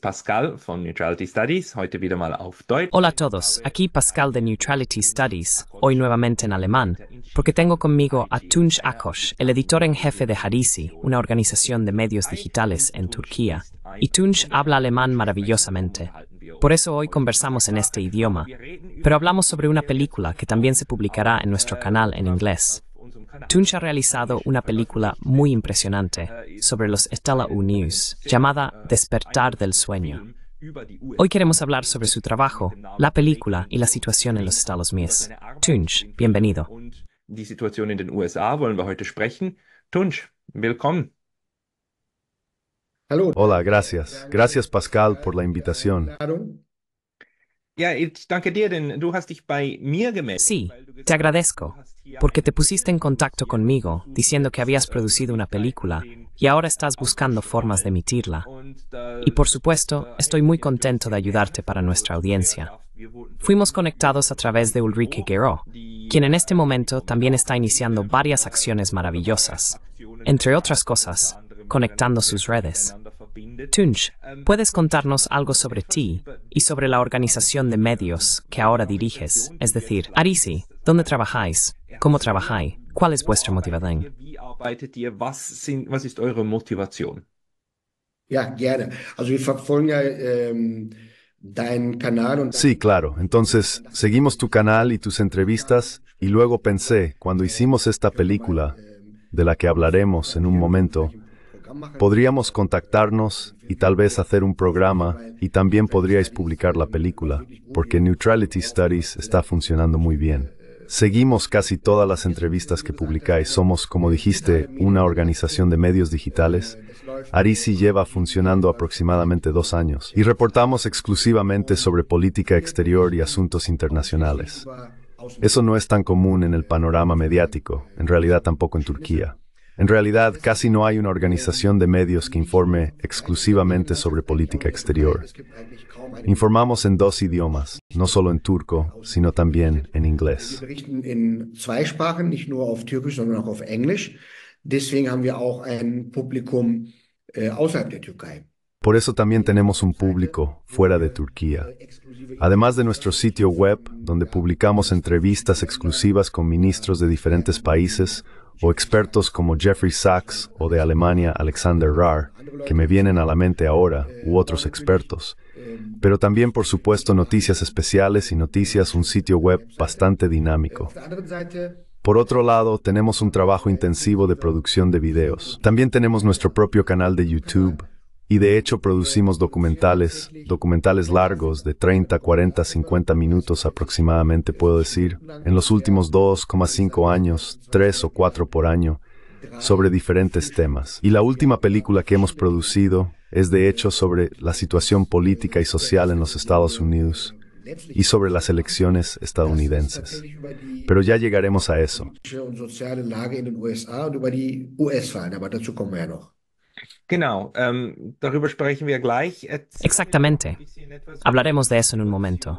Pascal Hola a todos, aquí Pascal de Neutrality Studies, hoy nuevamente en alemán, porque tengo conmigo a Tunç Akosh, el editor en jefe de Harisi, una organización de medios digitales en Turquía. Y Tunç habla alemán maravillosamente. Por eso hoy conversamos en este idioma, pero hablamos sobre una película que también se publicará en nuestro canal en inglés. Tunch ha realizado una película muy impresionante sobre los Stella-U News llamada Despertar del Sueño. Hoy queremos hablar sobre su trabajo, la película y la situación en los Estados Unidos. Tunch, bienvenido. Hola, gracias. Gracias Pascal por la invitación. Sí, te agradezco, porque te pusiste en contacto conmigo diciendo que habías producido una película y ahora estás buscando formas de emitirla. Y por supuesto, estoy muy contento de ayudarte para nuestra audiencia. Fuimos conectados a través de Ulrike Guerrero, quien en este momento también está iniciando varias acciones maravillosas, entre otras cosas, conectando sus redes. Tunch, um, ¿puedes contarnos algo sobre ti y sobre la organización de medios que ahora diriges? Es decir, Arisi, ¿dónde trabajáis? ¿Cómo trabajáis? ¿Cuál es vuestra motivación? Sí, claro. Entonces, seguimos tu canal y tus entrevistas y luego pensé, cuando hicimos esta película, de la que hablaremos en un momento, podríamos contactarnos y tal vez hacer un programa y también podríais publicar la película, porque Neutrality Studies está funcionando muy bien. Seguimos casi todas las entrevistas que publicáis. Somos, como dijiste, una organización de medios digitales. Arisi lleva funcionando aproximadamente dos años y reportamos exclusivamente sobre política exterior y asuntos internacionales. Eso no es tan común en el panorama mediático, en realidad tampoco en Turquía. En realidad, casi no hay una organización de medios que informe exclusivamente sobre política exterior. Informamos en dos idiomas, no solo en turco, sino también en inglés. Äh, Por eso también tenemos un público fuera de Turquía. Además de nuestro sitio web, donde publicamos entrevistas exclusivas con ministros de diferentes países, o expertos como Jeffrey Sachs o de Alemania Alexander Rahr, que me vienen a la mente ahora, u otros expertos. Pero también, por supuesto, noticias especiales y noticias, un sitio web bastante dinámico. Por otro lado, tenemos un trabajo intensivo de producción de videos. También tenemos nuestro propio canal de YouTube, y de hecho producimos documentales, documentales largos de 30, 40, 50 minutos aproximadamente, puedo decir, en los últimos 2,5 años, 3 o 4 por año, sobre diferentes temas. Y la última película que hemos producido es de hecho sobre la situación política y social en los Estados Unidos y sobre las elecciones estadounidenses. Pero ya llegaremos a eso. Ähm, Exactamente. Hablaremos de eso en un momento.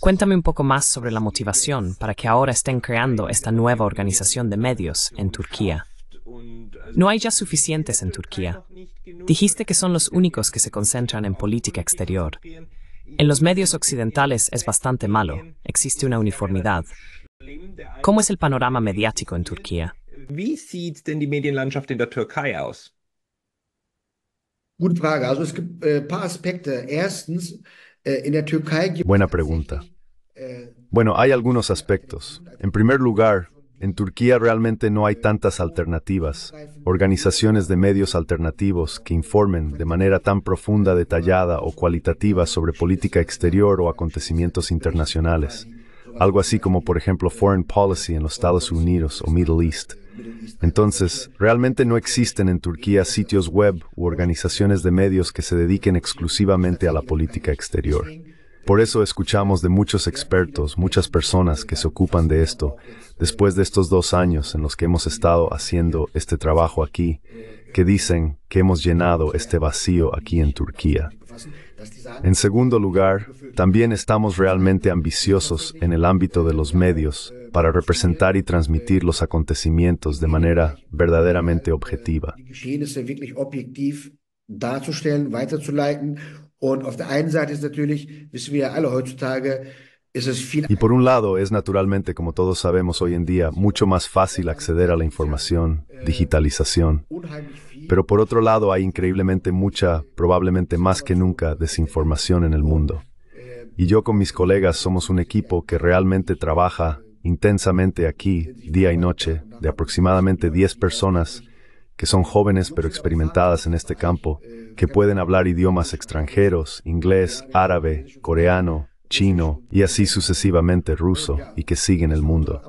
Cuéntame un poco más sobre la motivación para que ahora estén creando esta nueva organización de medios en Turquía. No hay ya suficientes en Turquía. Dijiste que son los únicos que se concentran en política exterior. En los medios occidentales es bastante malo, existe una uniformidad. ¿Cómo es el panorama mediático en Turquía? Buena pregunta. Äh, bueno, hay algunos aspectos. En primer lugar, en Turquía realmente no hay tantas alternativas, organizaciones de medios alternativos que informen de manera tan profunda, detallada o cualitativa sobre política exterior o acontecimientos internacionales algo así como por ejemplo Foreign Policy en los Estados Unidos o Middle East. Entonces, realmente no existen en Turquía sitios web u organizaciones de medios que se dediquen exclusivamente a la política exterior. Por eso escuchamos de muchos expertos, muchas personas que se ocupan de esto, después de estos dos años en los que hemos estado haciendo este trabajo aquí, que dicen que hemos llenado este vacío aquí en Turquía. En segundo lugar, también estamos realmente ambiciosos en el ámbito de los medios para representar y transmitir los acontecimientos de manera verdaderamente objetiva. Y por un lado, es naturalmente, como todos sabemos hoy en día, mucho más fácil acceder a la información, digitalización. Pero por otro lado, hay increíblemente mucha, probablemente más que nunca, desinformación en el mundo. Eh, y yo con mis colegas somos un equipo que realmente trabaja intensamente aquí, día y noche, de aproximadamente 10 personas que son jóvenes pero experimentadas en este campo, que pueden hablar idiomas extranjeros, inglés, árabe, coreano, chino y así sucesivamente ruso y que sigue en el mundo.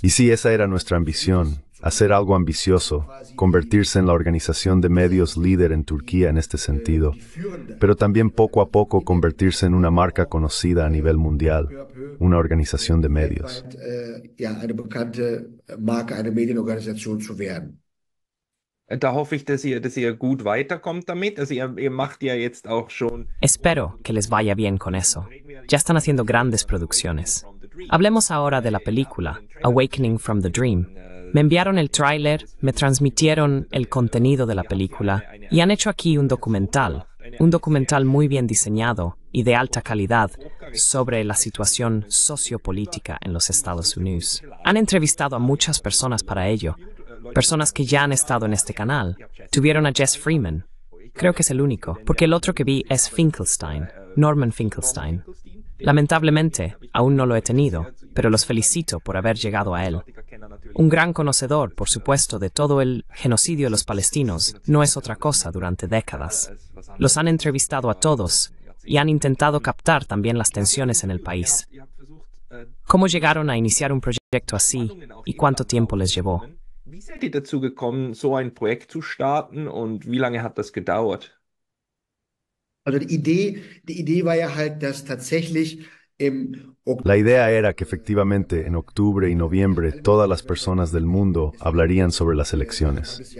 Y sí, esa era nuestra ambición, hacer algo ambicioso, convertirse en la organización de medios líder en Turquía en este sentido, pero también poco a poco convertirse en una marca conocida a nivel mundial, una organización de medios. Eh, Espero que les vaya bien con eso. Ya están haciendo grandes producciones. Hablemos ahora de la película, Awakening from the Dream. Me enviaron el tráiler, me transmitieron el contenido de la película y han hecho aquí un documental, un documental muy bien diseñado y de alta calidad sobre la situación sociopolítica en los Estados Unidos. Han entrevistado a muchas personas para ello, personas que ya han estado en este canal. Tuvieron a Jess Freeman. Creo que es el único, porque el otro que vi es Finkelstein, Norman Finkelstein. Lamentablemente, aún no lo he tenido, pero los felicito por haber llegado a él. Un gran conocedor, por supuesto, de todo el genocidio de los palestinos no es otra cosa durante décadas. Los han entrevistado a todos y han intentado captar también las tensiones en el país. ¿Cómo llegaron a iniciar un proyecto así y cuánto tiempo les llevó? wie seid ihr dazu gekommen, so ein Projekt zu starten und wie lange hat das gedauert? Also die Idee, die Idee war ja halt, dass tatsächlich im La idea era que efectivamente en octubre y noviembre todas las personas del mundo hablarían sobre las elecciones.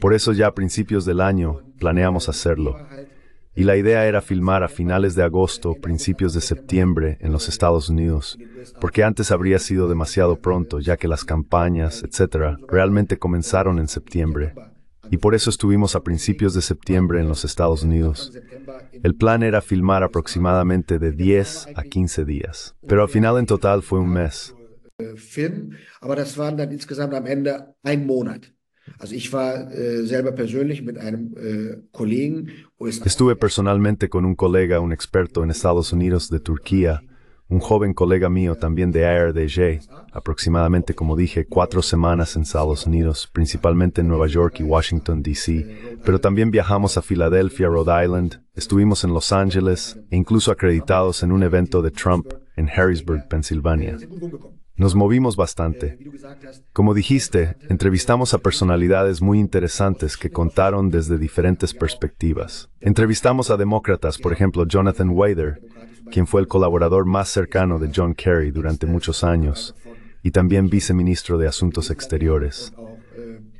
Por eso ya a principios del año planeamos hacerlo, y la idea era filmar a finales de agosto, principios de septiembre en los Estados Unidos, porque antes habría sido demasiado pronto, ya que las campañas, etcétera, realmente comenzaron en septiembre. Y por eso estuvimos a principios de septiembre en los Estados Unidos. El plan era filmar aproximadamente de 10 a 15 días, pero al final en total fue un mes. Estuve personalmente con un colega, un experto en Estados Unidos de Turquía, un joven colega mío también de ARDJ, aproximadamente, como dije, cuatro semanas en Estados Unidos, principalmente en Nueva York y Washington, D.C., pero también viajamos a Filadelfia, Rhode Island, estuvimos en Los Ángeles e incluso acreditados en un evento de Trump en Harrisburg, Pensilvania. Nos movimos bastante. Como dijiste, entrevistamos a personalidades muy interesantes que contaron desde diferentes perspectivas. Entrevistamos a demócratas, por ejemplo, Jonathan Wader, quien fue el colaborador más cercano de John Kerry durante muchos años, y también viceministro de Asuntos Exteriores.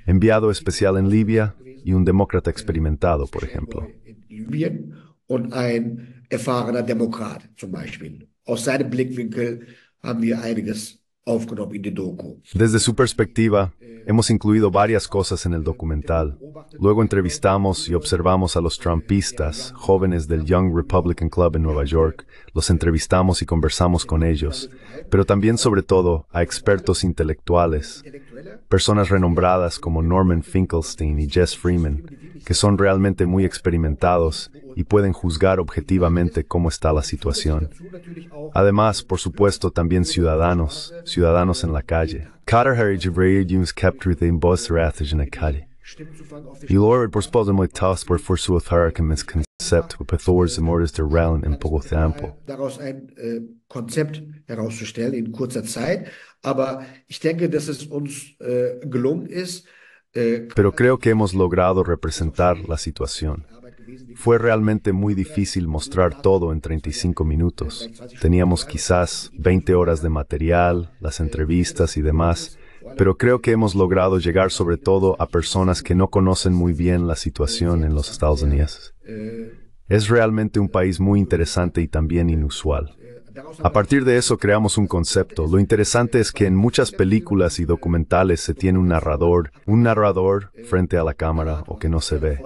Enviado especial en Libia y un demócrata experimentado, por ejemplo. Desde su perspectiva, hemos incluido varias cosas en el documental. Luego entrevistamos y observamos a los Trumpistas, jóvenes del Young Republican Club en Nueva York. Los entrevistamos y conversamos con ellos, pero también sobre todo a expertos intelectuales, personas renombradas como Norman Finkelstein y Jess Freeman, que son realmente muy experimentados y pueden juzgar objetivamente cómo está la situación. Además, por supuesto, también ciudadanos, ciudadanos en la calle. Y lower por supuesto, le tas por for su authoricum is concept with Pethors and Mortis der Rallen in poco tiempo. Daraus ein äh, Konzept herauszustellen in Pero creo que hemos logrado representar la situación. Fue realmente muy difícil mostrar todo en 35 minutos. Teníamos quizás 20 horas de material, las entrevistas y demás, pero creo que hemos logrado llegar sobre todo a personas que no conocen muy bien la situación en los Estados Unidos. Es realmente un país muy interesante y también inusual. A partir de eso creamos un concepto. Lo interesante es que en muchas películas y documentales se tiene un narrador, un narrador frente a la cámara o que no se ve.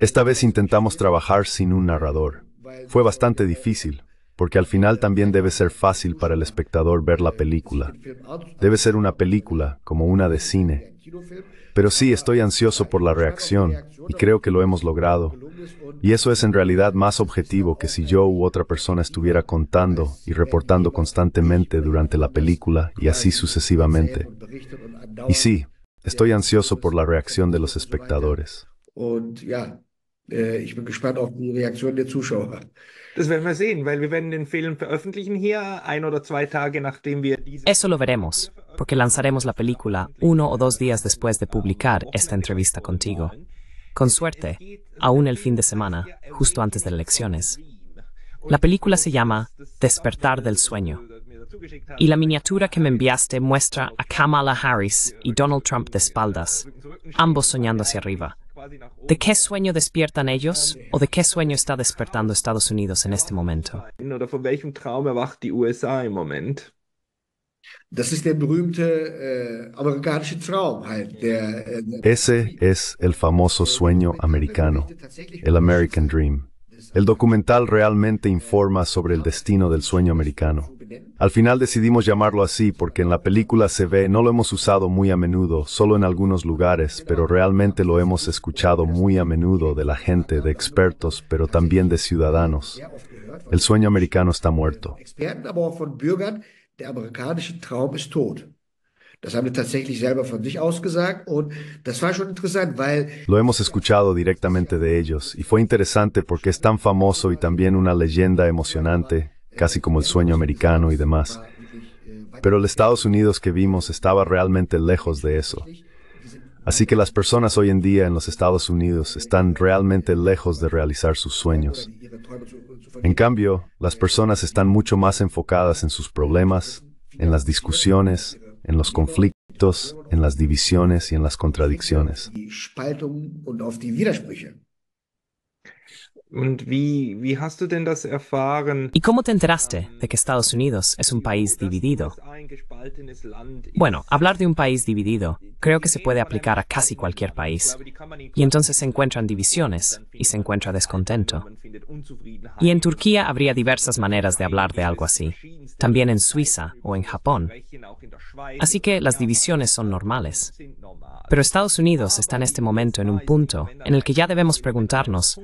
Esta vez intentamos trabajar sin un narrador. Fue bastante difícil, porque al final también debe ser fácil para el espectador ver la película. Debe ser una película, como una de cine, pero sí estoy ansioso por la reacción y creo que lo hemos logrado. Y eso es en realidad más objetivo que si yo u otra persona estuviera contando y reportando constantemente durante la película y así sucesivamente. Y sí, estoy ansioso por la reacción de los espectadores. Eso lo veremos, porque lanzaremos la película uno o dos días después de publicar esta entrevista contigo. Con suerte, aún el fin de semana, justo antes de las elecciones. La película se llama Despertar del Sueño. Y la miniatura que me enviaste muestra a Kamala Harris y Donald Trump de espaldas, ambos soñando hacia arriba, ¿De qué sueño despiertan ellos o de qué sueño está despertando Estados Unidos en este momento? Ese es el famoso sueño americano, el American Dream. El documental realmente informa sobre el destino del sueño americano. Al final decidimos llamarlo así porque en la película se ve, no lo hemos usado muy a menudo, solo en algunos lugares, pero realmente lo hemos escuchado muy a menudo de la gente, de expertos, pero también de ciudadanos. El sueño americano está muerto. Lo hemos escuchado directamente de ellos y fue interesante porque es tan famoso y también una leyenda emocionante casi como el sueño americano y demás. Pero el Estados Unidos que vimos estaba realmente lejos de eso. Así que las personas hoy en día en los Estados Unidos están realmente lejos de realizar sus sueños. En cambio, las personas están mucho más enfocadas en sus problemas, en las discusiones, en los conflictos, en las divisiones y en las contradicciones. ¿Y cómo te enteraste de que Estados Unidos es un país dividido? Bueno, hablar de un país dividido creo que se puede aplicar a casi cualquier país. Y entonces se encuentran divisiones y se encuentra descontento. Y en Turquía habría diversas maneras de hablar de algo así, también en Suiza o en Japón. Así que las divisiones son normales. Pero Estados Unidos está en este momento en un punto en el que ya debemos preguntarnos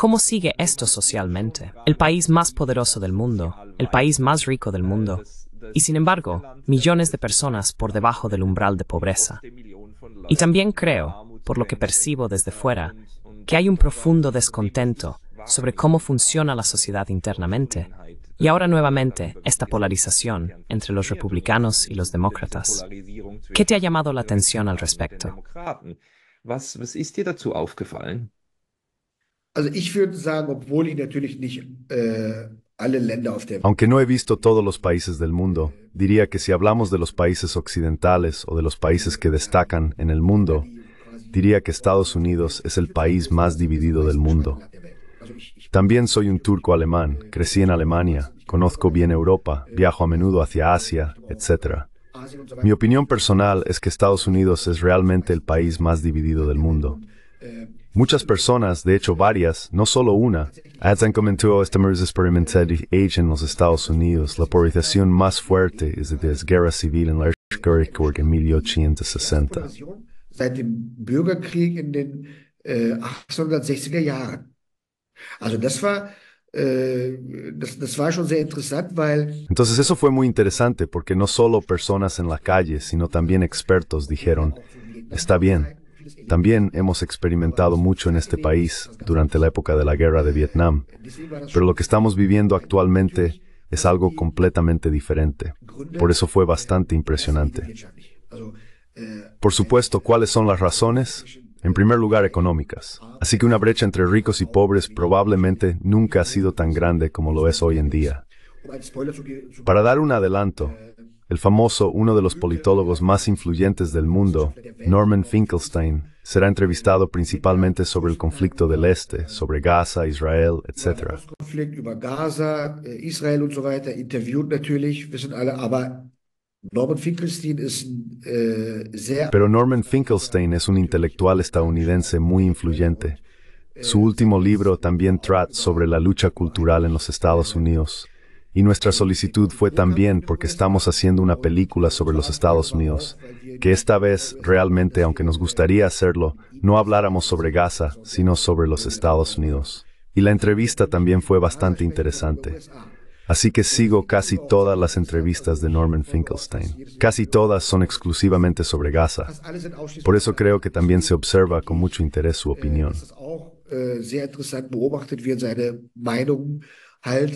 ¿Cómo sigue esto socialmente? El país más poderoso del mundo, el país más rico del mundo, y sin embargo, millones de personas por debajo del umbral de pobreza. Y también creo, por lo que percibo desde fuera, que hay un profundo descontento sobre cómo funciona la sociedad internamente. Y ahora nuevamente esta polarización entre los republicanos y los demócratas. ¿Qué te ha llamado la atención al respecto? Aunque no he visto todos los países del mundo, diría que si hablamos de los países occidentales o de los países que destacan en el mundo, diría que Estados Unidos es el país más dividido del mundo. También soy un turco alemán, crecí en Alemania, conozco bien Europa, viajo a menudo hacia Asia, etc. Mi opinión personal es que Estados Unidos es realmente el país más dividido del mundo. Muchas personas, de hecho varias, no solo una, Adsan comentó esta emergency experimental age en los Estados Unidos. La polarización más fuerte es desde la guerra civil en la Kirchberg en 1860. Seit dem Bürgerkrieg in den 1860er äh, äh, Entonces eso fue muy interesante porque no solo personas en la calle, sino también expertos dijeron, está bien, también hemos experimentado mucho en este país durante la época de la guerra de Vietnam, pero lo que estamos viviendo actualmente es algo completamente diferente. Por eso fue bastante impresionante. Por supuesto, ¿cuáles son las razones? En primer lugar, económicas. Así que una brecha entre ricos y pobres probablemente nunca ha sido tan grande como lo es hoy en día. Para dar un adelanto, el famoso, uno de los politólogos más influyentes del mundo, Norman Finkelstein, será entrevistado principalmente sobre el conflicto del Este, sobre Gaza, Israel, etc. Äh, äh, Pero Norman Finkelstein es un intelectual estadounidense muy influyente. Su último libro también trata sobre la lucha cultural en los Estados Unidos. Y nuestra solicitud fue también porque estamos haciendo una película sobre los Estados Unidos, que esta vez realmente, aunque nos gustaría hacerlo, no habláramos sobre Gaza, sino sobre los Estados Unidos. Y la entrevista también fue bastante interesante. Así que sigo casi todas las entrevistas de Norman Finkelstein. Casi todas son exclusivamente sobre Gaza. Por eso creo que también se observa con mucho interés su opinión. Äh, Äh,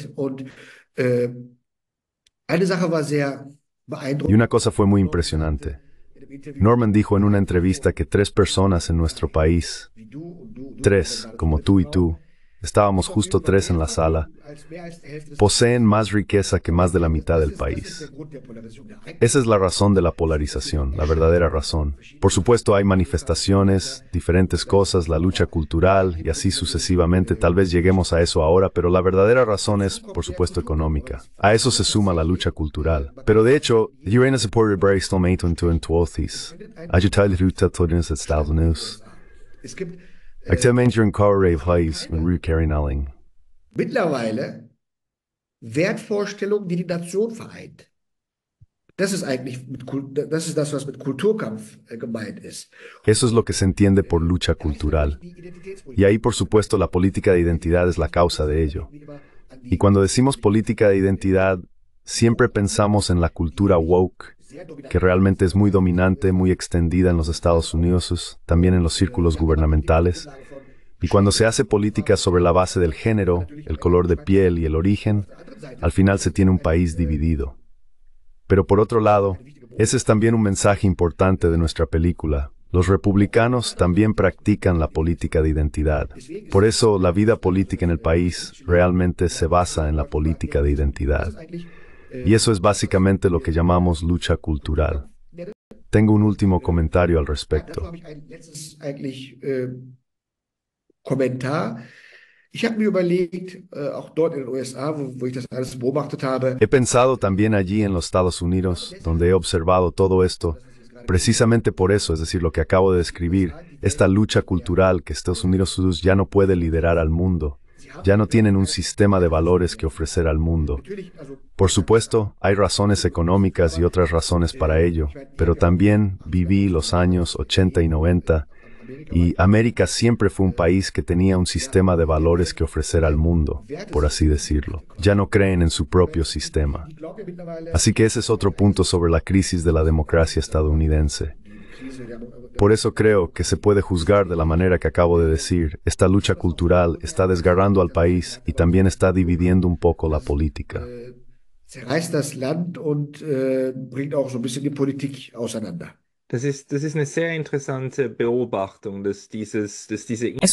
y una cosa fue muy impresionante. Norman dijo en una entrevista que tres personas en nuestro país, tres como tú y tú, Estábamos justo tres en la sala. Poseen más riqueza que más de la mitad del país. Esa es la razón de la polarización, la verdadera razón. Por supuesto hay manifestaciones, diferentes cosas, la lucha cultural y así sucesivamente. Tal vez lleguemos a eso ahora, pero la verdadera razón es, por supuesto, económica. A eso se suma la lucha cultural. Pero de hecho, Uranus, supported en Aktivmanager in CoreRave Place und Rue Carinelling. Mittlerweile Wertvorstellung, die die Nation vereint. Das ist eigentlich mit, das ist das, was mit Kulturkampf äh, gemeint ist. Eso es lo que se entiende por lucha cultural. Y ahí, por supuesto, la política de identidad es la causa de ello. Y cuando decimos política de identidad, Siempre pensamos en la cultura woke, que realmente es muy dominante, muy extendida en los Estados Unidos, también en los círculos gubernamentales. Y cuando se hace política sobre la base del género, el color de piel y el origen, al final se tiene un país dividido. Pero por otro lado, ese es también un mensaje importante de nuestra película. Los republicanos también practican la política de identidad. Por eso la vida política en el país realmente se basa en la política de identidad. Y eso es básicamente lo que llamamos lucha cultural. Tengo un último comentario al respecto. He pensado también allí en los Estados Unidos, donde he observado todo esto, precisamente por eso, es decir, lo que acabo de describir, esta lucha cultural que Estados Unidos ya no puede liderar al mundo ya no tienen un sistema de valores que ofrecer al mundo. Por supuesto, hay razones económicas y otras razones para ello, pero también viví los años 80 y 90 y América siempre fue un país que tenía un sistema de valores que ofrecer al mundo, por así decirlo. Ya no creen en su propio sistema. Así que ese es otro punto sobre la crisis de la democracia estadounidense. Por eso creo que se puede juzgar de la manera que acabo de decir. Esta lucha cultural está desgarrando al país y también está dividiendo un poco la política. Es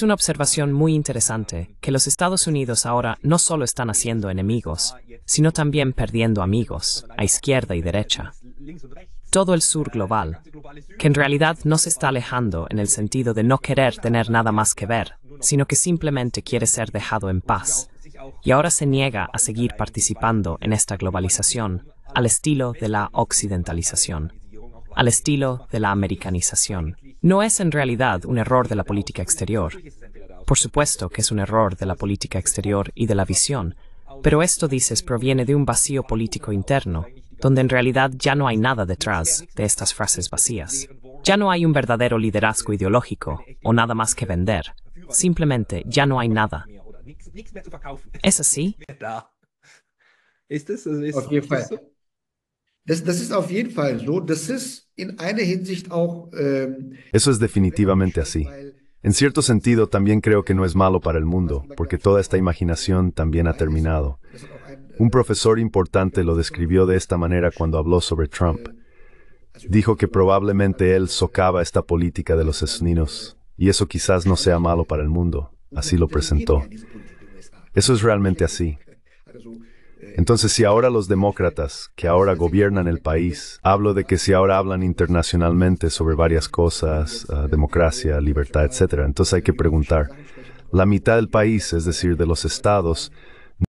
una observación muy interesante que los Estados Unidos ahora no solo están haciendo enemigos, sino también perdiendo amigos a izquierda y derecha todo el sur global, que en realidad no se está alejando en el sentido de no querer tener nada más que ver, sino que simplemente quiere ser dejado en paz, y ahora se niega a seguir participando en esta globalización al estilo de la occidentalización, al estilo de la americanización. No es en realidad un error de la política exterior. Por supuesto que es un error de la política exterior y de la visión, pero esto, dices, proviene de un vacío político interno donde en realidad ya no hay nada detrás de estas frases vacías. Ya no hay un verdadero liderazgo ideológico o nada más que vender. Simplemente ya no hay nada. ¿Es así? Ähm, Eso es definitivamente así. En cierto sentido, también creo que no es malo para el mundo, porque toda esta imaginación también ha terminado. Un profesor importante lo describió de esta manera cuando habló sobre Trump. Dijo que probablemente él socava esta política de los esninos, y eso quizás no sea malo para el mundo, así lo presentó. Eso es realmente así. Entonces, si ahora los demócratas, que ahora gobiernan el país, hablo de que si ahora hablan internacionalmente sobre varias cosas, ah, democracia, libertad, etc., entonces hay que preguntar, la mitad del país, es decir, de los estados,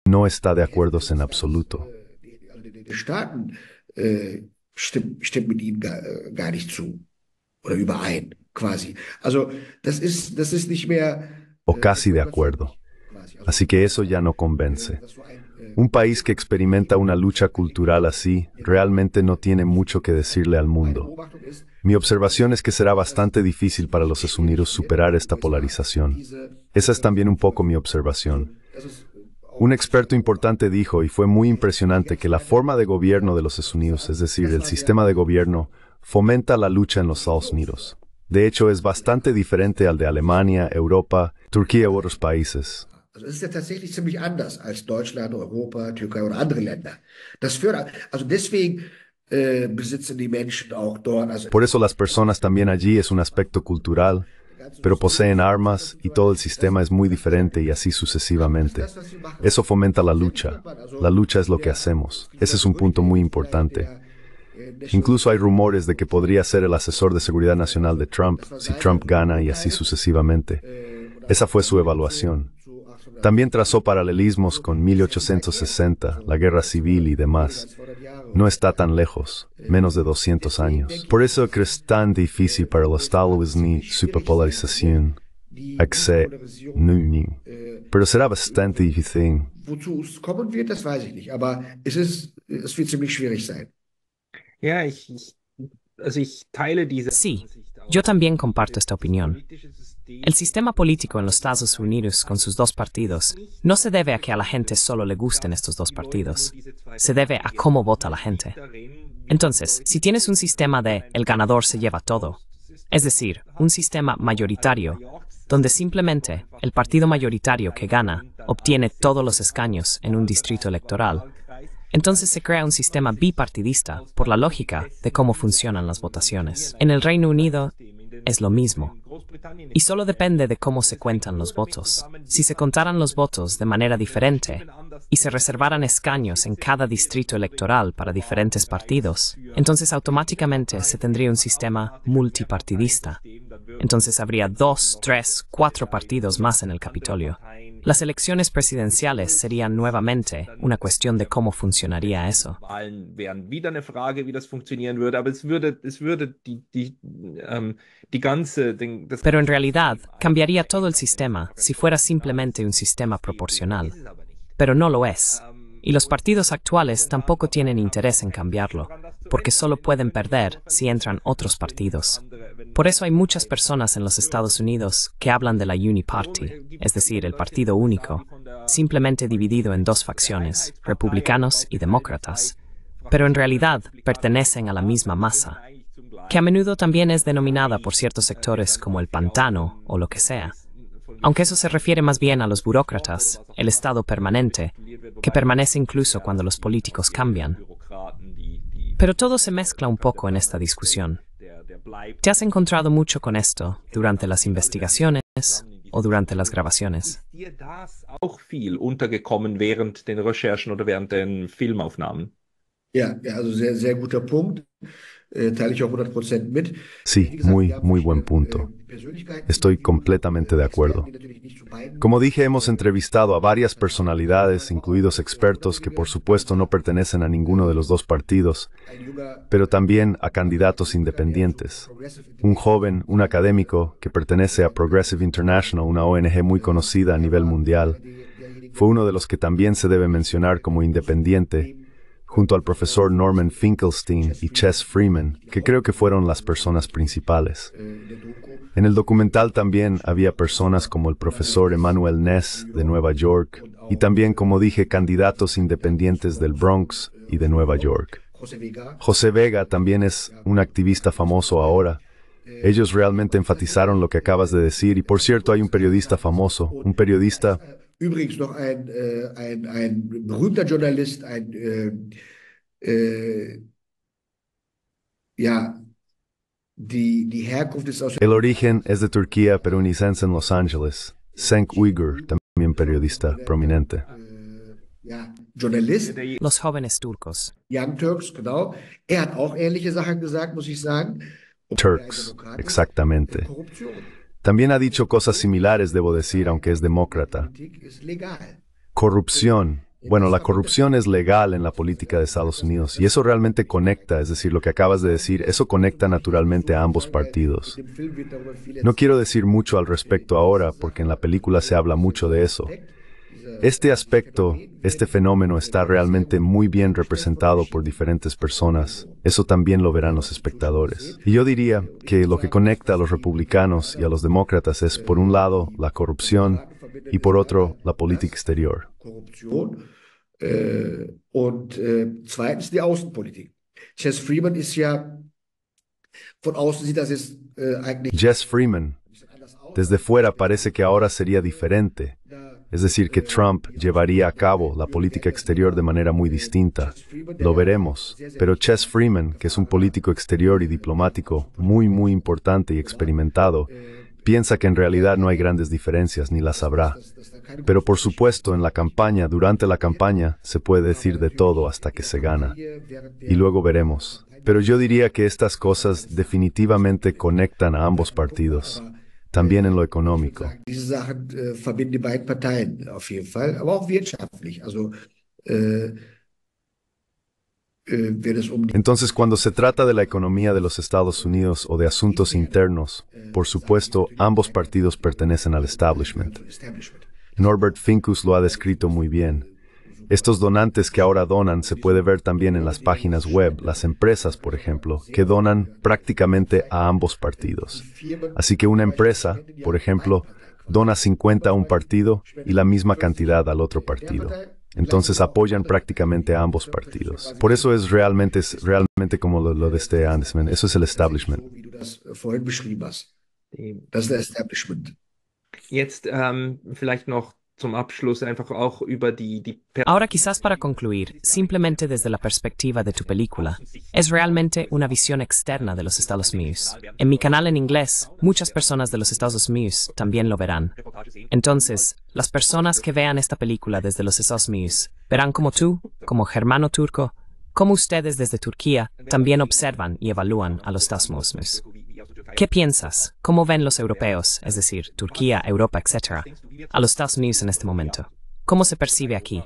no está de acuerdo en absoluto. O casi de acuerdo. Así que eso ya no convence. Äh, un país que experimenta una lucha cultural así realmente no tiene mucho que decirle al mundo. Mi observación es que será bastante difícil para los Estados superar esta polarización. Esa es también un poco mi observación. Un experto importante dijo, y fue muy impresionante, que la forma de gobierno de los Estados Unidos, es decir, el sistema de gobierno, fomenta la lucha en los Estados Unidos. De hecho, es bastante diferente al de Alemania, Europa, Turquía u otros países. Por eso las personas también allí es un aspecto cultural pero poseen armas y todo el sistema es muy diferente y así sucesivamente. Eso fomenta la lucha. La lucha es lo que hacemos. Ese es un punto muy importante. Incluso hay rumores de que podría ser el asesor de seguridad nacional de Trump si Trump gana y así sucesivamente. Esa fue su evaluación. También trazó paralelismos con 1860, la guerra civil y demás. No está tan lejos, menos de 200 años. Por eso que es tan difícil para los ni su popularización. Pero será bastante difícil. Sí, yo también comparto esta opinión. El sistema político en los Estados Unidos con sus dos partidos no se debe a que a la gente solo le gusten estos dos partidos, se debe a cómo vota la gente. Entonces, si tienes un sistema de el ganador se lleva todo, es decir, un sistema mayoritario, donde simplemente el partido mayoritario que gana obtiene todos los escaños en un distrito electoral, entonces se crea un sistema bipartidista por la lógica de cómo funcionan las votaciones. En el Reino Unido es lo mismo. Y solo depende de cómo se cuentan los votos. Si se contaran los votos de manera diferente y se reservaran escaños en cada distrito electoral para diferentes partidos, entonces automáticamente se tendría un sistema multipartidista. Entonces habría dos, tres, cuatro partidos más en el Capitolio. Las elecciones presidenciales serían nuevamente una cuestión de cómo funcionaría eso. Pero en realidad cambiaría todo el sistema si fuera simplemente un sistema proporcional. Pero no lo es. Y los partidos actuales tampoco tienen interés en cambiarlo, porque solo pueden perder si entran otros partidos. Por eso hay muchas personas en los Estados Unidos que hablan de la Uniparty, es decir, el partido único, simplemente dividido en dos facciones, republicanos y demócratas, pero en realidad pertenecen a la misma masa, que a menudo también es denominada por ciertos sectores como el pantano o lo que sea. Aunque eso se refiere más bien a los burócratas, el Estado permanente, que permanece incluso cuando los políticos cambian. Pero todo se mezcla un poco en esta discusión. ¿Te has encontrado mucho con esto durante las investigaciones o durante las grabaciones? Sí, eh, sí, muy, muy pues, buen eh, punto. Estoy completamente de acuerdo. Como dije, hemos entrevistado a varias personalidades, incluidos expertos que por supuesto no pertenecen a ninguno de los dos partidos, pero también a candidatos independientes. Un joven, un académico que pertenece a Progressive International, una ONG muy conocida a nivel mundial, fue uno de los que también se debe mencionar como independiente junto al profesor Norman Finkelstein y Chess Freeman, que creo que fueron las personas principales. En el documental también había personas como el profesor Emmanuel Ness de Nueva York y también, como dije, candidatos independientes del Bronx y de Nueva York. José Vega también es un activista famoso ahora. Ellos realmente enfatizaron lo que acabas de decir y por cierto hay un periodista famoso, un periodista Übrigens noch ein, äh, ein, ein berühmter Journalist, ein, äh, äh, ja, die, die Herkunft ist aus... El origen es de Turquía, pero unicense en Los Angeles. Senk Uyghur, también periodista prominente. Äh, ja, Journalist. Los jóvenes turcos. Young Turks, genau. Er hat auch ähnliche Sachen gesagt, muss ich sagen. Turks, exactamente. Korruption. También ha dicho cosas similares, debo decir, aunque es demócrata. Corrupción. Bueno, la corrupción es legal en la política de Estados Unidos y eso realmente conecta, es decir, lo que acabas de decir, eso conecta naturalmente a ambos partidos. No quiero decir mucho al respecto ahora porque en la película se habla mucho de eso, este aspecto, este fenómeno está realmente muy bien representado por diferentes personas. Eso también lo verán los espectadores. Y yo diría que lo que conecta a los republicanos y a los demócratas es, por un lado, la corrupción y por otro, la política exterior. Jess Freeman desde fuera parece que ahora sería diferente, es decir, que Trump llevaría a cabo la política exterior de manera muy distinta. Lo veremos. Pero Chess Freeman, que es un político exterior y diplomático muy, muy importante y experimentado, piensa que en realidad no hay grandes diferencias ni las habrá. Pero por supuesto, en la campaña, durante la campaña, se puede decir de todo hasta que se gana. Y luego veremos. Pero yo diría que estas cosas definitivamente conectan a ambos partidos también en lo económico. Äh, äh, äh, um Entonces, cuando se trata de la economía de los Estados Unidos o de asuntos internos, por supuesto, ambos partidos pertenecen al establishment. Norbert Finkus lo ha descrito muy bien. Estos donantes que ahora donan se puede ver también en las páginas web, las empresas, por ejemplo, que donan prácticamente a ambos partidos. Así que una empresa, por ejemplo, dona 50 a un partido y la misma cantidad al otro partido. Entonces apoyan prácticamente a ambos partidos. Por eso es realmente, es realmente como lo, lo de este Andesman. Eso es el establishment. Ähm, Ahora quizás para concluir, simplemente desde la perspectiva de tu película, es realmente una visión externa de los Estados Unidos. En mi canal en inglés, muchas personas de los Estados Unidos también lo verán. Entonces, las personas que vean esta película desde los Estados Unidos verán como tú, como germano turco, como ustedes desde Turquía también observan y evalúan a los Estados Unidos. ¿Qué piensas? ¿Cómo ven los europeos, es decir, Turquía, Europa, etcétera, a los Estados Unidos en este momento? ¿Cómo se percibe aquí?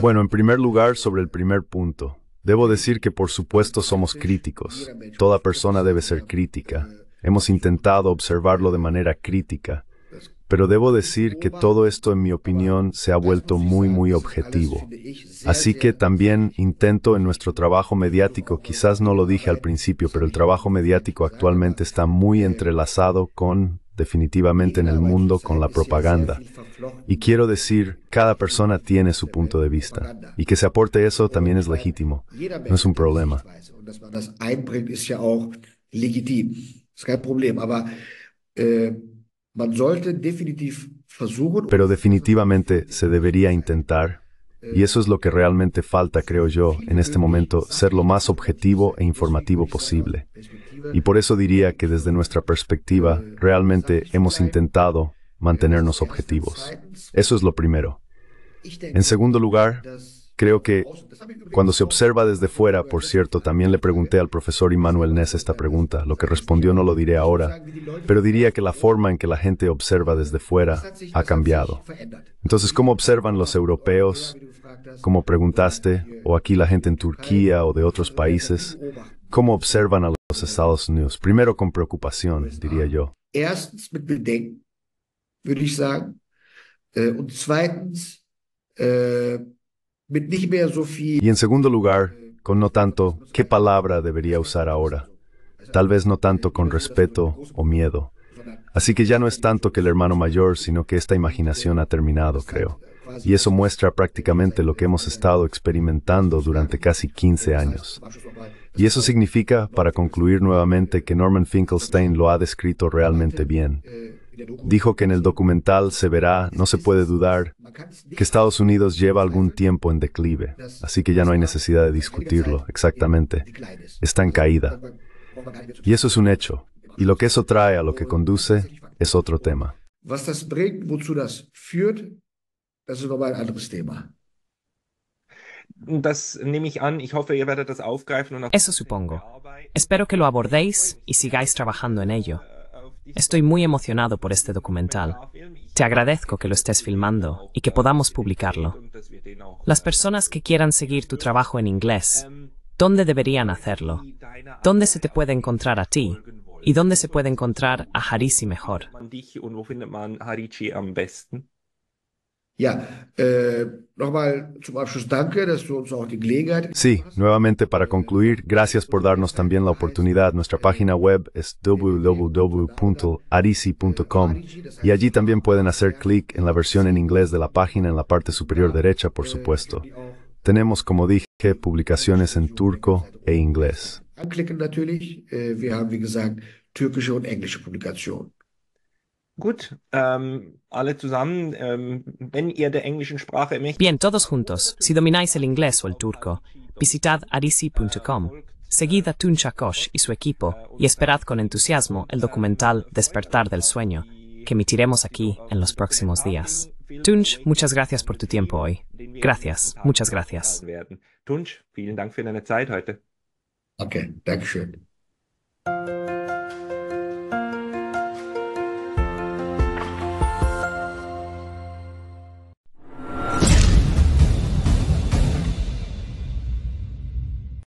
Bueno, en primer lugar, sobre el primer punto. Debo decir que por supuesto somos críticos. Toda persona debe ser crítica. Hemos intentado observarlo de manera crítica. Pero debo decir que todo esto, en mi opinión, se ha vuelto muy, muy objetivo. Así que también intento en nuestro trabajo mediático, quizás no lo dije al principio, pero el trabajo mediático actualmente está muy entrelazado con definitivamente en el mundo con la propaganda. Y quiero decir, cada persona tiene su punto de vista. Y que se aporte eso también es legítimo. No es un problema. Pero definitivamente se debería intentar, y eso es lo que realmente falta, creo yo, en este momento, ser lo más objetivo e informativo posible. Y por eso diría que desde nuestra perspectiva, realmente hemos intentado mantenernos objetivos. Eso es lo primero. En segundo lugar, Creo que cuando se observa desde fuera, por cierto, también le pregunté al profesor Immanuel Ness esta pregunta. Lo que respondió no lo diré ahora, pero diría que la forma en que la gente observa desde fuera ha cambiado. Entonces, ¿cómo observan los europeos? Como preguntaste, o aquí la gente en Turquía o de otros países, ¿cómo observan a los Estados Unidos? Primero con preocupación, diría yo. Y en segundo lugar, con no tanto, ¿qué palabra debería usar ahora? Tal vez no tanto con respeto o miedo. Así que ya no es tanto que el hermano mayor, sino que esta imaginación ha terminado, creo. Y eso muestra prácticamente lo que hemos estado experimentando durante casi 15 años. Y eso significa, para concluir nuevamente, que Norman Finkelstein lo ha descrito realmente bien dijo que en el documental se verá, no se puede dudar, que Estados Unidos lleva algún tiempo en declive, así que ya no hay necesidad de discutirlo, exactamente. Está en caída. Y eso es un hecho. Y lo que eso trae a lo que conduce es otro tema. Eso supongo. Espero que lo abordéis y sigáis trabajando en ello. Estoy muy emocionado por este documental. Te agradezco que lo estés filmando y que podamos publicarlo. Las personas que quieran seguir tu trabajo en inglés, ¿dónde deberían hacerlo? ¿Dónde se te puede encontrar a ti? ¿Y dónde se puede encontrar a Harishi mejor? Eh, sí, nuevamente para concluir, gracias por darnos también la oportunidad. Nuestra página web es www.arisi.com y allí también pueden hacer clic en la versión en inglés de la página en la parte superior derecha, por supuesto. Tenemos, como dije, publicaciones en turco e inglés. Bien, todos juntos. Si domináis el inglés o el turco, visitad arisi.com. Seguid a Tun Chakosh y su equipo y esperad con entusiasmo el documental Despertar del Sueño, que emitiremos aquí en los próximos días. Tunch, muchas gracias por tu tiempo hoy. Gracias, muchas gracias. Tunch, vielen Dank